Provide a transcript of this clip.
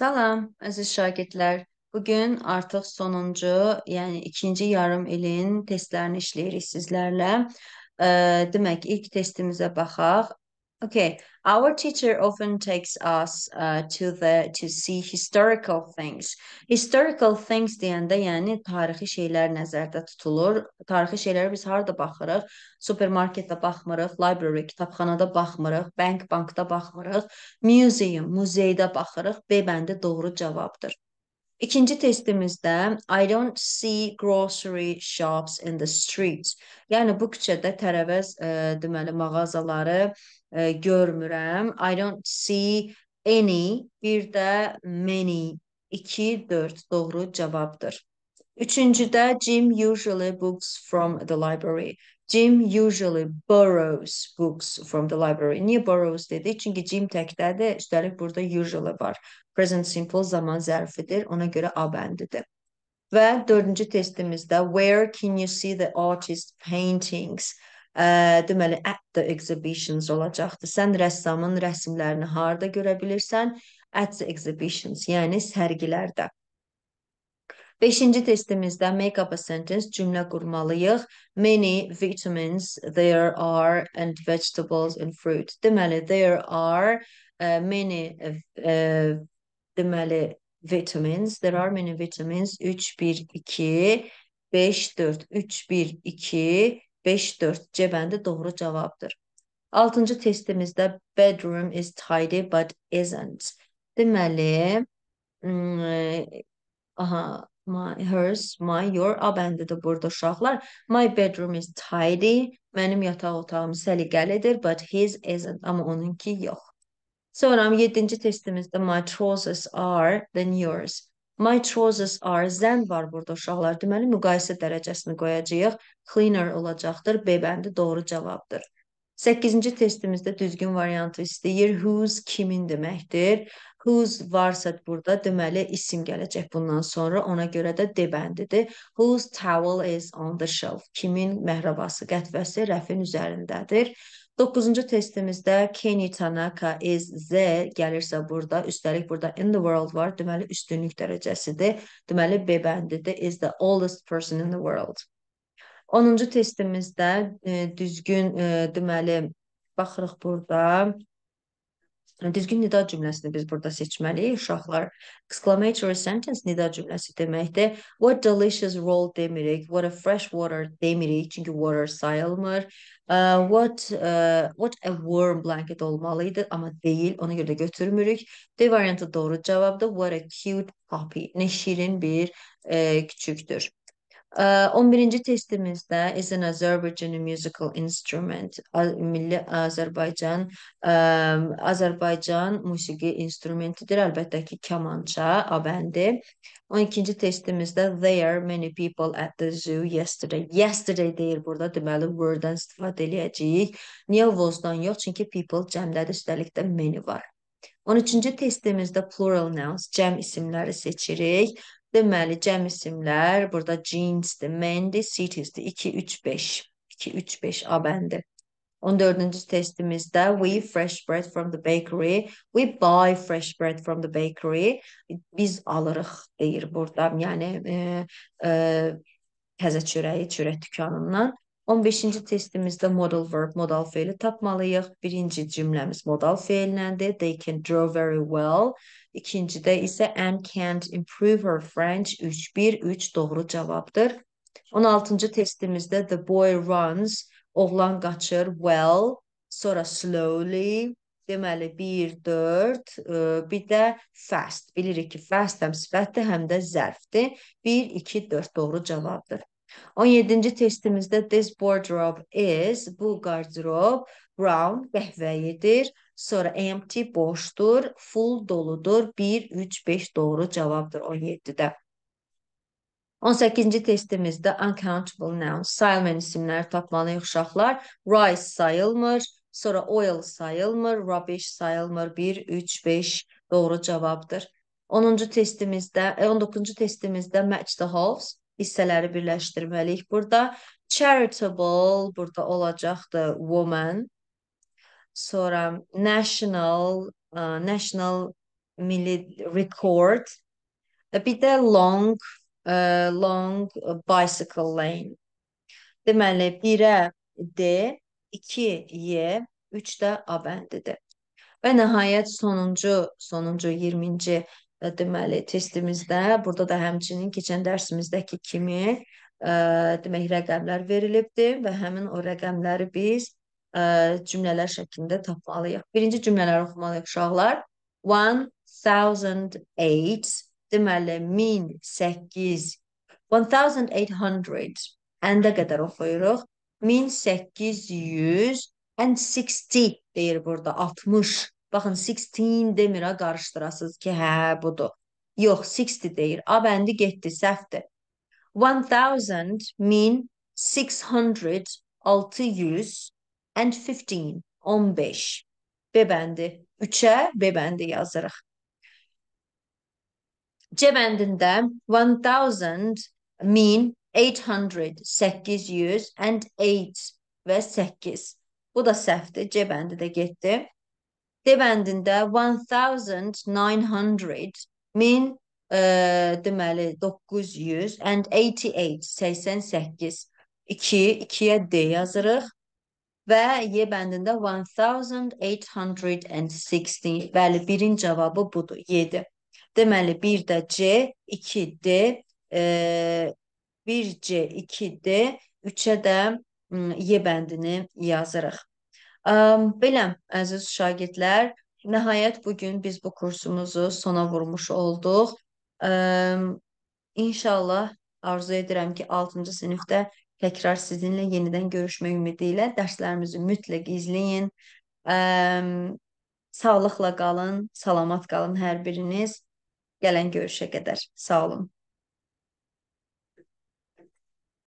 Salam, əziz şagirdlər. Bu gün artıq sonuncu, yəni ikinci yarım ilin testlərini işləyirik sizlərlə. Ə, demək, ilk testimizə baxaq. Okay, our teacher often takes us uh, to the to see historical things. Historical things deyəndə, yəni tarixi şeylər nəzərdə tutulur. Tarixi şeylərə biz harda baxırıq? Supermarketdə baxmırıq, library, kitabxanada baxmırıq, bank, bankda baxmırıq, museum, muzeydə baxırıq. B bəndi doğru cavabdır. İkinci testimizdə I don't see grocery shops in the streets. Yəni bu küçədə tərəvəz, ə, e, deməli mağazaları e, görmürəm. I don't see any, bir də many. 2 4 doğru cavabdır. Üçüncüdə Jim usually books from the library. Jim usually borrows books from the library. Niyə borrows dedi? Çünki Jim təkdədir. Üstəlik burada usually var. Present simple zaman zərfidir. Ona görə A bəndidir. Və dördüncü testimizdə where can you see the artist paintings? ə, deməli at the exhibitions olacaqdı. Sən rəssamın rəsmlərini harda görə bilirsən? At the exhibitions, yəni sərgilərdə. Beşinci testimizdə make up a sentence cümlə qurmalıyıq. Many vitamins there are and vegetables and fruit. Deməli there are uh, many uh, deməli vitamins, there are many vitamins 3 1 2 5 4 3 1 2 5-4 C bəndi doğru cavabdır. 6-cı testimizdə bedroom is tidy but isn't. Deməli, mm, aha, my, hers, my, your A bəndidir burada uşaqlar. My bedroom is tidy. Mənim yataq otağım səliqəlidir, but his isn't. Amma onunki yox. Sonra 7-ci testimizdə my trousers are than yours. My trousers are zən var burada uşaqlar. Deməli müqayisə dərəcəsini qoyacağıq. Cleaner olacaqdır. B bəndi doğru cavabdır. 8-ci testimizdə düzgün variantı istəyir. Whose kimin deməkdir? Whose varsa burada deməli isim gələcək bundan sonra. Ona görə də D bəndidir. Whose towel is on the shelf? Kimin məhrabası qətvəsi rəfin üzərindədir? Doqquzuncu testimizdə Kenny Tanaka is the gəlirsə burada, üstəlik burada in the world var, deməli üstünlük dərəcəsidir. Deməli B bəndidir, is the oldest person in the world. 10-cu testimizdə e, düzgün e, deməli baxırıq burada. Düzgün nida cümləsini biz burada seçməliyik uşaqlar. Exclamatory sentence nida cümləsi deməkdir. What delicious roll demirik, what a fresh water demirik, çünki water sayılmır. Uh, what uh, what a warm blanket olmalı idi, amma deyil, ona görə də götürmürük. D variantı doğru cavabdır. What a cute puppy. Nə şirin bir e, küçükdür. 11-ci testimizdə is an Azerbaijani musical instrument, milli Azərbaycan ə, e, Azərbaycan musiqi instrumentidir. Əlbəttə ki, kamança, abəndi. 12-ci testimizdə there many people at the zoo yesterday. Yesterday deyir burada, deməli word-dan istifadə eləyəcəyik. Niyə was-dan yox? Çünki people cəmdədir, üstəlik də many var. 13-cü testimizdə plural nouns, cəm isimləri seçirik. Deməli, cəm isimlər burada jeansdir, mendir, citiesdir. 2, 3, 5. 2, 3, 5 A bəndi. 14-cü testimizdə we fresh bread from the bakery, we buy fresh bread from the bakery. Biz alırıq deyir burada. Yəni e, e, təzə çörəyi çörək dükanından 15-ci testimizdə modal verb, modal feili tapmalıyıq. Birinci cümləmiz modal feilləndir. They can draw very well. İkincidə isə Anne can't improve her French. 3-1-3 doğru cavabdır. 16-cı testimizdə the boy runs. Oğlan qaçır. Well. Sonra slowly. Deməli 1-4. E, bir də fast. Bilirik ki, fast həm sifətdir, həm də zərfdir. 1-2-4 doğru cavabdır. 17-ci testimizdə this wardrobe is, bu qardırob brown qəhvəyidir. Sonra empty boşdur, full doludur. 1 3 5 doğru cavabdır 17-də. 18-ci testimizdə uncountable noun, sayılmayan isimləri tapmalıyıq uşaqlar. Rice sayılmır, sonra oil sayılmır, rubbish sayılmır. 1 3 5 doğru cavabdır. 10-cu testimizdə, 19-cu e, testimizdə match the halves hissələri birləşdirməliyik. Burada charitable burada olacaqdı woman. Sonra national, uh, national milli record. E, bir də long, uh, long bicycle lane. Deməli 1-ə D, 2 Y, 3 də A bəndidir. Və nəhayət sonuncu, sonuncu 20-ci deməli testimizdə burada da həmçinin keçən dərsimizdəki kimi ə, e, demək rəqəmlər verilibdi və həmin o rəqəmləri biz ə, e, cümlələr şəklində tapmalıyıq. Birinci cümlələri oxumalıyıq uşaqlar. 1008 deməli 1008 1800 əndə qədər oxuyuruq. 1860 deyir burada 60 Baxın 16 demir ha qarışdırasınız ki, hə budur. Yox, 60 deyir. A bəndi getdi, səhvdir. 1000 min 600 600 and 15 15. B bəndi 3-ə B bəndi yazırıq. C bəndində 1000 min 800 800 and 8 və 8. Bu da səhvdir. C bəndi də getdi. D bəndində 1900 min e, deməli 900 and 88 88 2 2-yə D yazırıq və Y bəndində 1860 bəli birin cavabı budur 7. Deməli 1 də C, 2 D, e, 1 C, 2 D, 3-ə də Y bəndini yazırıq. Belə, əziz şagirdlər, nəhayət bugün biz bu kursumuzu sona vurmuş olduq. İnşallah arzu edirəm ki, 6-cı sinifdə təkrar sizinlə yenidən görüşmək ümidi ilə dərslərimizi mütləq izləyin. Sağlıqla qalın, salamat qalın hər biriniz. Gələn görüşə qədər. Sağ olun.